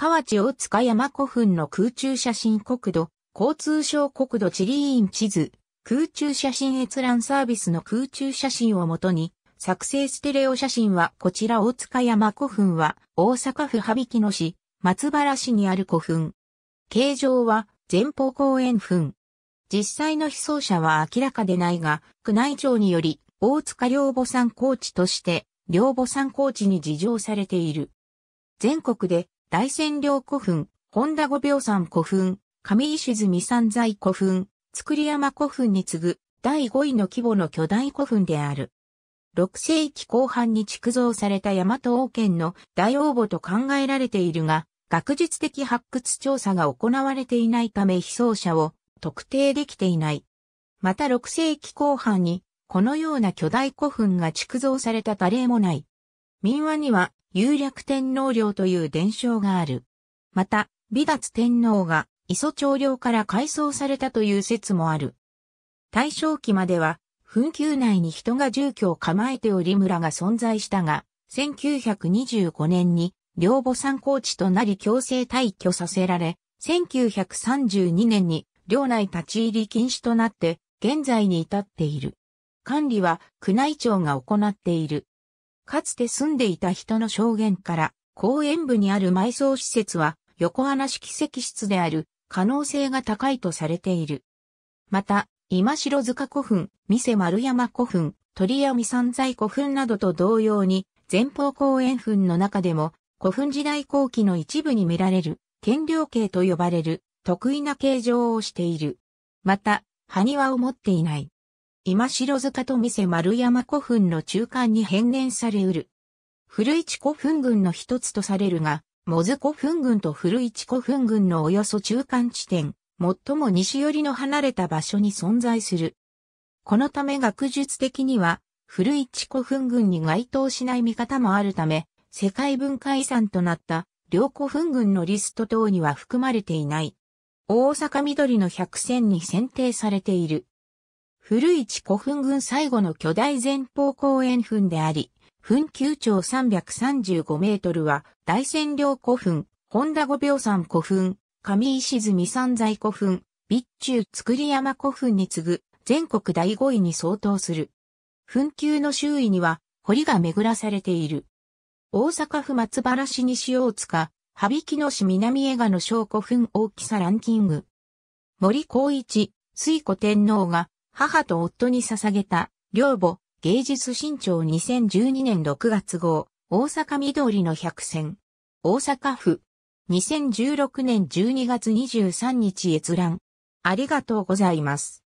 河内大塚山古墳の空中写真国土、交通省国土地理院地図、空中写真閲覧サービスの空中写真をもとに、作成ステレオ写真はこちら大塚山古墳は大阪府羽曳野市、松原市にある古墳。形状は前方後円墳。実際の被葬者は明らかでないが、宮内庁により大塚両母山高地として、両母山高地に事情されている。全国で大仙陵古墳、本田五病山古墳、上石積三在古墳、作山古墳に次ぐ第5位の規模の巨大古墳である。6世紀後半に築造された大和王権の大王墓と考えられているが、学術的発掘調査が行われていないため被葬者を特定できていない。また6世紀後半に、このような巨大古墳が築造された例もない。民話には、有略天皇陵という伝承がある。また、美達天皇が磯長陵から改装されたという説もある。大正期までは、墳丘内に人が住居を構えており村が存在したが、1925年に、両母参考地となり強制退去させられ、1932年に、領内立ち入り禁止となって、現在に至っている。管理は、宮内庁が行っている。かつて住んでいた人の証言から、公園部にある埋葬施設は、横穴式石室である可能性が高いとされている。また、今城塚古墳、三瀬丸山古墳、鳥屋三山在古墳などと同様に、前方公園墳の中でも、古墳時代後期の一部に見られる、剣領形と呼ばれる、得意な形状をしている。また、埴輪を持っていない。今城塚とせ丸山古墳の中間に変年されうる。古市古墳群の一つとされるが、モズ古墳群と古市古墳群のおよそ中間地点、最も西寄りの離れた場所に存在する。このため学術的には、古市古墳群に該当しない見方もあるため、世界文化遺産となった両古墳群のリスト等には含まれていない。大阪緑の百選に選定されている。古市古墳群最後の巨大前方公園墳であり、墳丘長335メートルは、大仙陵古墳、本田五秒山古墳、上石積三在古墳、備中造山古墳に次ぐ、全国第5位に相当する。墳丘の周囲には、堀が巡らされている。大阪府松原市西大塚、羽曳野市南江賀の小古墳大きさランキング。森光一、水古天皇が母と夫に捧げた、両母、芸術新潮2012年6月号、大阪緑の百選。大阪府。2016年12月23日閲覧。ありがとうございます。